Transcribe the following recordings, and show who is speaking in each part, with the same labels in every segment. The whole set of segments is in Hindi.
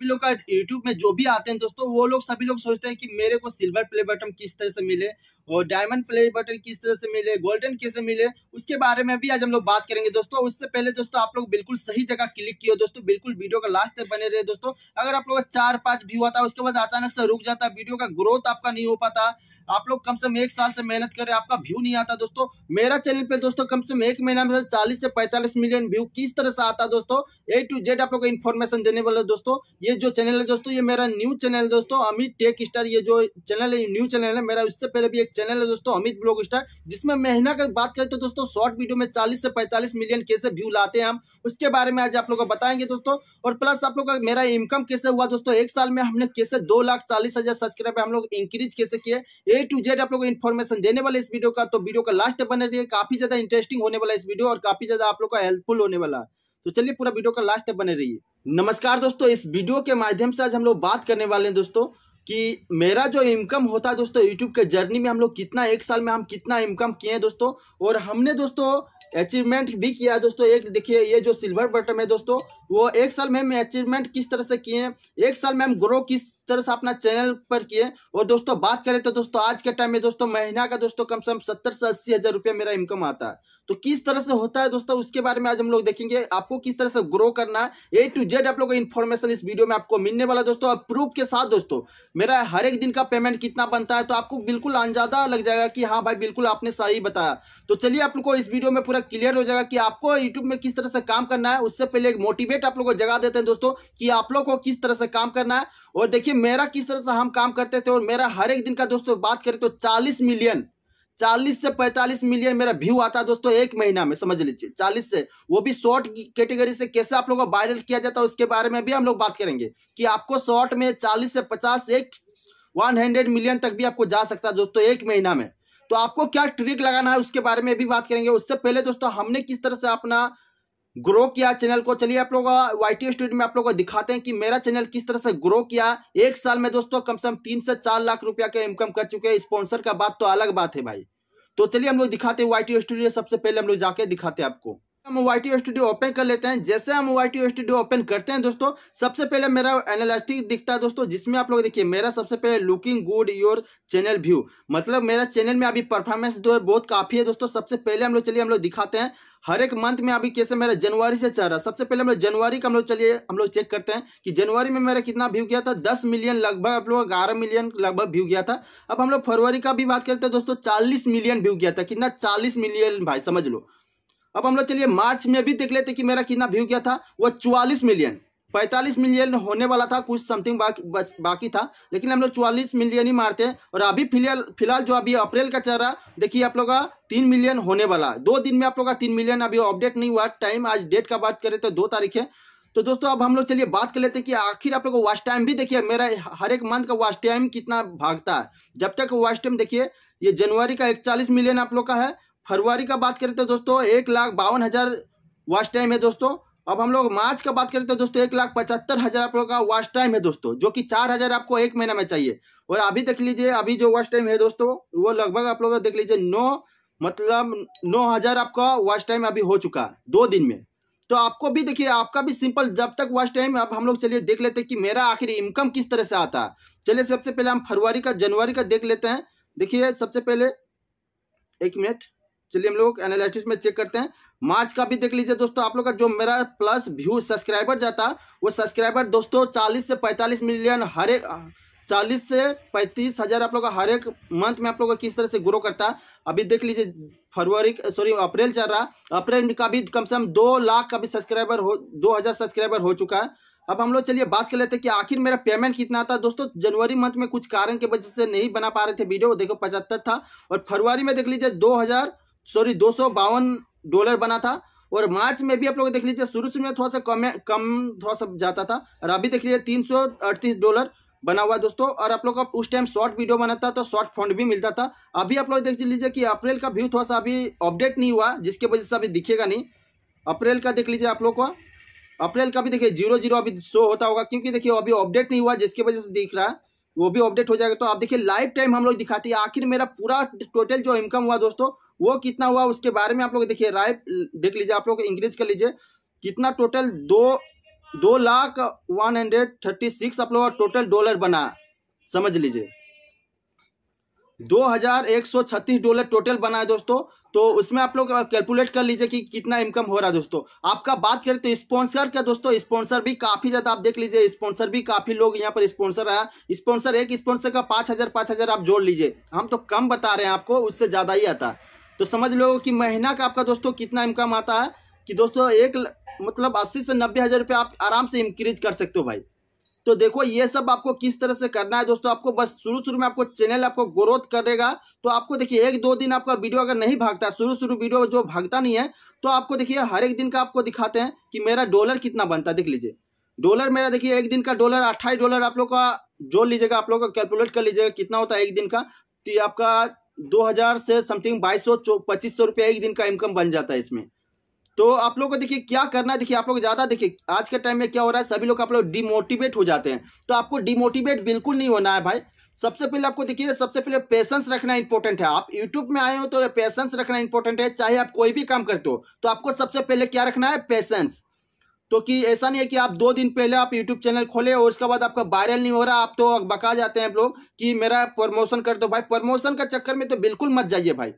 Speaker 1: सभी लोग का यूट्यूब में जो भी आते हैं दोस्तों वो लोग सभी लोग सोचते हैं कि मेरे को सिल्वर प्ले बटन किस तरह से मिले और डायमंड प्ले बटन किस तरह से मिले गोल्डन कैसे मिले उसके बारे में भी आज हम लोग बात करेंगे दोस्तों उससे पहले दोस्तों आप लोग बिल्कुल सही जगह क्लिक किया दोस्तों बिल्कुल वीडियो का लास्ट तक बने रहे दोस्तों अगर आप लोग चार पांच व्यू आता है उसके बाद अचानक से रुक जाता है वीडियो का ग्रोथ आपका नहीं हो पाता आप लोग कम से कम एक साल से मेहनत करें आपका व्यू नहीं आता दोस्तों मेरा चैनल पे दोस्तों कम से कम एक महीना में चालीस से पैंतालीस मिलियन व्यू किस तरह से आता दोस्तों ए टू जेड आप लोग को इन्फॉर्मेशन देने वाला दोस्तों ये जो चैनल है दोस्तों ये मेरा न्यू चैनल है दोस्तों अमित टेक स्टार ये जो चैनल है न्यू चैनल है मेरा उससे पहले भी एक चैनल है दोस्तों अमित ब्लॉग स्टार जिसमें महीना की बात करें तो दोस्तों शॉर्ट वीडियो में चालीस से पैंतालीस मिलियन कैसे व्यू लाते हैं हम उसके बारे में आज आप लोग को बताएंगे दोस्तों और प्लस आप लोग का मेरा इनकम कैसे हुआ दोस्तों एक साल में हमने कैसे दो लाख चालीस हजार सब्सक्राइबर हम लोग इंक्रीज कैसे किए ए टू जेड आप लोग इन्फॉर्मेशन देने वाले इस वीडियो का तो वीडियो का लास्ट बने रहिए काफी ज्यादा इंटरेस्टिंग होने वाला इस वीडियो और काफी ज्यादा आप लोग का हेल्पफुल होने वाला तो चलिए पूरा वीडियो का लास्ट तक बने रहिए नमस्कार दोस्तों इस वीडियो के माध्यम से आज हम लोग बात करने वाले हैं दोस्तों कि मेरा जो इनकम होता है दोस्तों यूट्यूब के जर्नी में हम लोग कितना एक साल में हम कितना इनकम किए हैं दोस्तों और हमने दोस्तों अचीवमेंट भी किया है दोस्तों एक देखिए ये जो सिल्वर बटन है दोस्तों वो एक साल में हम अचीवमेंट किस तरह से किए हैं एक साल में हम ग्रो किस तरह से अपना चैनल पर किए और दोस्तों बात करें तो दोस्तों आज के टाइम में दोस्तों महीना का दोस्तों कम से कम सत्तर से अस्सी हजार रुपया मेरा इनकम आता है तो किस तरह से होता है दोस्तों उसके बारे में आज हम लोग देखेंगे आपको किस तरह से ग्रो करना है ए टू जेड आप लोग इन्फॉर्मेशन इस वीडियो में आपको मिलने वाला दोस्तों अब प्रूफ के साथ दोस्तों मेरा हर एक दिन का पेमेंट कितना बनता है तो आपको बिल्कुल अंदाजा लग जाएगा कि हाँ भाई बिल्कुल आपने सही बताया तो चलिए आप लोग को इस वीडियो में पूरा क्लियर हो जाएगा कि आपको यूट्यूब में किस तरह से काम करना है उससे पहले एक मोटिवेट आप लोग को जगा देते हैं दोस्तों की आप लोग को किस तरह से काम करना है और देखिए मेरा किस तरह से हम काम करते थे और मेरा हर एक दिन का दोस्तों बात करें तो चालीस मिलियन चालीस से पैंतालीस मिलियन मेरा व्यू आता है दोस्तों एक महीना में समझ लीजिए चालीस से वो भी शॉर्ट कैटेगरी से कैसे आप लोगों को वायरल किया जाता है उसके बारे में भी हम लोग बात करेंगे कि आपको शॉर्ट में चालीस से पचास एक वन हंड्रेड मिलियन तक भी आपको जा सकता है दोस्तों एक महीना में तो आपको क्या ट्रिक लगाना है उसके बारे में भी बात करेंगे उससे पहले दोस्तों हमने किस तरह से अपना ग्रो किया चैनल को चलिए आप लोग वाईटी स्टूडियो में आप लोगों को दिखाते हैं कि मेरा चैनल किस तरह से ग्रो किया एक साल में दोस्तों कम से कम तीन से चार लाख रुपया के इनकम कर चुके हैं स्पॉन्सर का बात तो अलग बात है भाई तो चलिए हम लोग दिखाते हैं वाईटी स्टूडियो सबसे पहले हम लोग जाके दिखाते हैं आपको हम वाई स्टूडियो ओपन कर लेते हैं जैसे हम वाई स्टूडियो ओपन करते हैं दोस्तों सबसे पहले मेरा एनालिस्टिक दिखता है दोस्तों जिसमें आप लोग देखिए मेरा सबसे पहले looking good your channel view मतलब मेरा चैनल में अभी परफॉर्मेंस जो है बहुत काफी है दोस्तों सबसे पहले हम लोग चलिए हम लोग दिखाते हैं हर एक मंथ में अभी कैसे मेरा जनवरी से चल रहा है सबसे पहले हम लोग जनवरी का हम लोग चलिए हम लोग चेक करते हैं कि जनवरी में मेरा कितना व्यू गया था दस मिलियन लगभग आप लोग ग्यारह मिलियन लगभग व्यू गया था अब हम लोग फरवरी का भी बात करते हैं दोस्तों चालीस मिलियन व्यू गया था कितना चालीस मिलियन भाई समझ लो अब हम लोग चलिए मार्च में भी देख लेते कि मेरा कितना व्यू क्या था वो चौवालीस मिलियन पैंतालीस मिलियन होने वाला था कुछ समथिंग बाकी बाकी था लेकिन हम लोग चौवालीस मिलियन ही मारते हैं और अभी फिलहाल फिलहाल जो अभी अप्रैल का चल रहा देखिए आप लोग का तीन मिलियन होने वाला दो दिन में आप लोग का तीन मिलियन अभी अपडेट नहीं हुआ टाइम आज डेट का बात करें तो दो तारीख है तो दोस्तों अब हम लोग चलिए बात कर लेते हैं कि आखिर आप लोग को वॉच टाइम भी देखिए मेरा हर एक मंथ का वॉच टाइम कितना भागता है जब तक वॉच टाइम देखिए ये जनवरी का इकतालीस मिलियन आप लोग का है फरवरी का बात करें तो दोस्तों एक लाख बावन हज़ार वॉच टाइम है दोस्तों अब हम लोग मार्च का बात करें तो दोस्तों एक लाख पचहत्तर हज़ार आप लोग का वॉच टाइम है दोस्तों जो कि चार हज़ार आपको एक महीना में चाहिए और अभी देख लीजिए अभी जो वॉच टाइम है दोस्तों वो लगभग आप लोग देख लीजिए नौ मतलब नौ हज़ार आपका वॉच टाइम अभी हो चुका है दो दिन में तो आपको भी देखिए आपका भी सिंपल जब तक वॉच टाइम अब हम लोग चलिए देख लेते हैं कि मेरा आखिर इनकम किस तरह से आता है चलिए सबसे पहले हम फरवरी का जनवरी का देख लेते हैं देखिए सबसे पहले एक मिनट चलिए हम लोग एनालिसिस में चेक करते हैं मार्च का भी देख लीजिए दोस्तों आप लोग का जो मेरा प्लस व्यू सब्सक्राइबर जाता वो सब्सक्राइबर दोस्तों चालीस से पैंतालीस मिलियन हर एक चालीस से पैंतीस हज़ार आप लोग का हर एक मंथ में आप लोग का किस तरह से ग्रो करता है अभी देख लीजिए फरवरी सॉरी अप्रैल चल रहा अप्रैल का भी कम से कम दो लाख का भी सब्सक्राइबर हो दो हज़ार सब्सक्राइबर हो चुका है अब हम लोग चलिए बात कर लेते हैं कि आखिर मेरा पेमेंट कितना था दोस्तों जनवरी मंथ में कुछ कारण के वजह से नहीं बना पा रहे थे वीडियो देखो पचहत्तर था और फरवरी में देख लीजिए दो हज़ार सॉरी दो डॉलर बना था और मार्च में भी आप लोग देख लीजिए शुरू शुरू में थोड़ा सा कम कम थोड़ा सा जाता था और अभी देख लीजिए तीन डॉलर बना हुआ है दोस्तों और आप लोग का उस टाइम शॉर्ट वीडियो बना था तो शॉर्ट फंड भी मिलता था अभी आप लोग देख लीजिए कि अप्रैल का व्यू थोड़ा सा अभी अपडेट नहीं हुआ जिसके वजह से अभी दिखेगा नहीं अप्रैल का देख लीजिए आप लोग का अप्रैल का भी देखिए जीरो जीरो अभी शो होता होगा क्योंकि देखिए अभी अपडेट नहीं हुआ जिसकी वजह से दिख रहा है वो भी अपडेट हो जाएगा तो आप देखिए लाइफ टाइम हम लोग दिखाते हैं आखिर मेरा पूरा टोटल जो इनकम हुआ दोस्तों वो कितना हुआ उसके बारे में आप लोग देखिए राय देख लीजिए आप लोग इंक्रीज कर लीजिए कितना टोटल दो दो lakh one hundred thirty six आप लोग टोटल डॉलर बना समझ लीजिए 2136 डॉलर टोटल बना है दोस्तों तो उसमें आप लोग कैलकुलेट कर लीजिए कि कितना इनकम हो रहा है दोस्तों आपका बात करें तो स्पॉन्सर का दोस्तों स्पॉन्सर भी काफी ज्यादा आप देख लीजिए स्पॉन्सर भी काफी लोग यहाँ पर स्पॉन्सर आया स्पॉन्सर एक स्पॉन्सर का पांच हजार पांच हजार आप जोड़ लीजिए हम तो कम बता रहे हैं आपको उससे ज्यादा ही आता है तो समझ लो कि महीना का आपका दोस्तों कितना इनकम आता है कि दोस्तों एक मतलब अस्सी से नब्बे हजार रुपये आप आराम से इंक्रीज कर सकते हो भाई तो देखो ये सब आपको किस तरह से करना है दोस्तों आपको बस शुरू शुरू में आपको चैनल आपको ग्रोथ करेगा तो आपको देखिए एक दो दिन आपका वीडियो अगर नहीं भागता शुरू शुरू वीडियो जो भागता नहीं है तो आपको देखिए हर एक दिन का आपको दिखाते हैं कि मेरा डॉलर कितना बनता है देख लीजिए डॉलर मेरा देखिए एक दिन का डॉलर अट्ठाईस डॉलर आप लोग का जोड़ लीजिएगा आप लोग का कैलकुलेट कर लीजिएगा कितना होता है एक दिन का तो आपका दो से समथिंग बाईस सौ एक दिन का इनकम बन जाता है इसमें तो आप लोग को देखिए क्या करना है देखिए आप लोग ज़्यादा देखिए आज के टाइम में क्या हो रहा है सभी लोग आप लोग डिमोटिवेट हो जाते हैं तो आपको डिमोटिवेट बिल्कुल नहीं होना है भाई सबसे पहले आपको देखिए सबसे पहले पेशेंस रखना इंपॉर्टेंट है आप यूट्यूब में आए हो तो पेशेंस रखना इंपॉर्टेंट है चाहे आप कोई भी काम करते हो तो आपको सबसे पहले क्या रखना है पेशेंस तो कि ऐसा नहीं है कि आप दो दिन पहले आप यूट्यूब चैनल खोले और उसके बाद आपका वायरल नहीं हो रहा आप तो बका जाते हैं आप लोग कि मेरा प्रमोशन कर दो भाई प्रमोशन का चक्कर में तो बिल्कुल मत जाइए भाई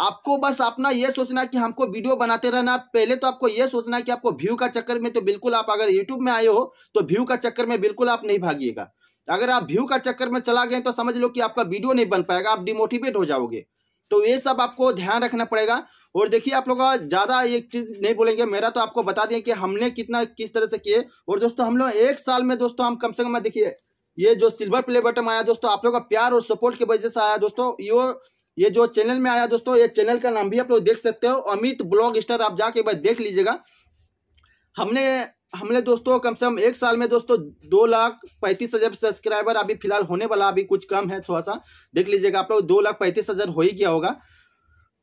Speaker 1: आपको बस अपना ये सोचना कि हमको वीडियो बनाते रहना पहले तो आपको ये सोचना कि आपको व्यू का चक्कर में तो बिल्कुल आप अगर यूट्यूब में आए हो तो व्यू का चक्कर में बिल्कुल आप नहीं भागिएगा अगर आप व्यू का चक्कर में चला गए तो समझ लो कि आपका वीडियो नहीं बन पाएगा आप डिमोटिवेट हो जाओगे तो ये सब आपको ध्यान रखना पड़ेगा और देखिए आप लोग ज़्यादा एक चीज़ नहीं बोलेंगे मेरा तो आपको बता दें कि हमने कितना किस तरह से किए और दोस्तों हम लोग एक साल में दोस्तों हम कम से कम देखिए ये जो सिल्वर प्ले बटन आया दोस्तों आप लोग का प्यार और सपोर्ट की वजह से आया दोस्तों ये ये जो चैनल में आया दोस्तों ये चैनल का नाम भी आप लोग देख सकते हो अमित ब्लॉग स्टार आप जाके बस देख लीजिएगा हमने हमने दोस्तों कम से कम एक साल में दोस्तों दो लाख पैंतीस हजार सब्सक्राइबर अभी फिलहाल होने वाला अभी कुछ कम है थोड़ा सा देख लीजिएगा आप लोग दो लाख पैंतीस हजार हो ही गया होगा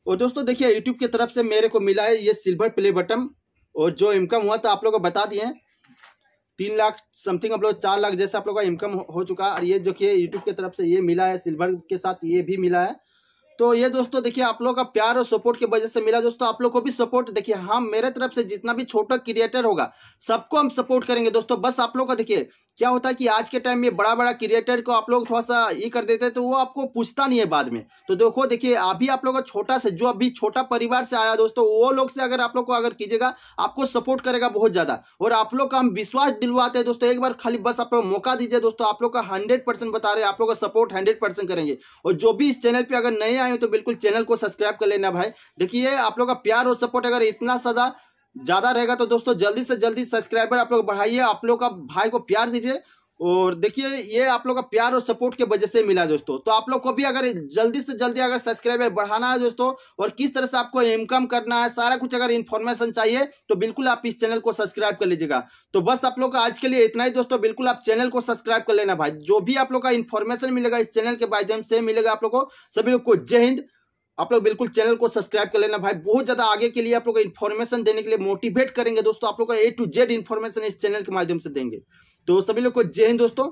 Speaker 1: और दोस्तों देखिए यूट्यूब की तरफ से मेरे को मिला है ये सिल्वर प्ले बटन और जो इनकम हुआ था आप लोग को बता दिए तीन लाख समथिंग आप लोग चार लाख जैसे आप लोग का इनकम हो चुका है और ये जो कि यूट्यूब की तरफ से ये मिला है सिल्वर के साथ ये भी मिला है तो ये दोस्तों देखिए आप लोग का प्यार और सपोर्ट की वजह से मिला दोस्तों आप लोग को भी सपोर्ट देखिए हम हाँ, मेरे तरफ से जितना भी छोटा क्रिएटर होगा सबको हम सपोर्ट करेंगे दोस्तों बस आप लोग का देखिए क्या होता है कि आज के टाइम में बड़ा बड़ा क्रिएटर को आप लोग थोड़ा सा ये कर देते हैं तो वो आपको पूछता नहीं है बाद में तो देखो देखिए अभी आप लोग का छोटा से जो अभी छोटा परिवार से आया दोस्तों वो लोग से अगर आप लोग को अगर कीजिएगा आपको सपोर्ट करेगा बहुत ज़्यादा और आप लोग का हम विश्वास दिलवाते हैं दोस्तों एक बार खाली बस आप लोग मौका दीजिए दोस्तों आप लोग का हंड्रेड बता रहे आप लोग का सपोर्ट हंड्रेड करेंगे और जो भी इस चैनल पर अगर नए आए तो बिल्कुल चैनल को सब्सक्राइब कर लेना भाई देखिए आप लोग का प्यार और सपोर्ट अगर इतना सदा ज़्यादा रहेगा तो दोस्तों जल्दी से जल्दी सब्सक्राइबर आप लोग बढ़ाइए आप लोग का भाई को प्यार दीजिए और देखिए ये आप लोग का प्यार और सपोर्ट के वजह से मिला दोस्तों तो आप लोग को भी अगर जल्दी से जल्दी अगर सब्सक्राइबर बढ़ाना है दोस्तों और किस तरह से आपको इनकम करना है सारा कुछ अगर इन्फॉर्मेशन चाहिए तो बिल्कुल आप इस चैनल को सब्सक्राइब कर लीजिएगा तो बस आप लोग का आज के लिए इतना ही दोस्तों बिल्कुल आप चैनल को सब्सक्राइब कर लेना भाई जो भी आप लोग का इन्फॉर्मेशन मिलेगा इस चैनल के माध्यम से मिलेगा आप लोग को सभी लोग को जय हिंद आप लोग बिल्कुल चैनल को सब्सक्राइब कर लेना भाई बहुत ज्यादा आगे के लिए आप लोग इन्फॉर्मेशन देने के लिए मोटिवेट करेंगे दोस्तों आप लोग को ए टू जेड इन्फॉर्मेशन इस चैनल के माध्यम से देंगे तो सभी लोग को जय हिंद दोस्तों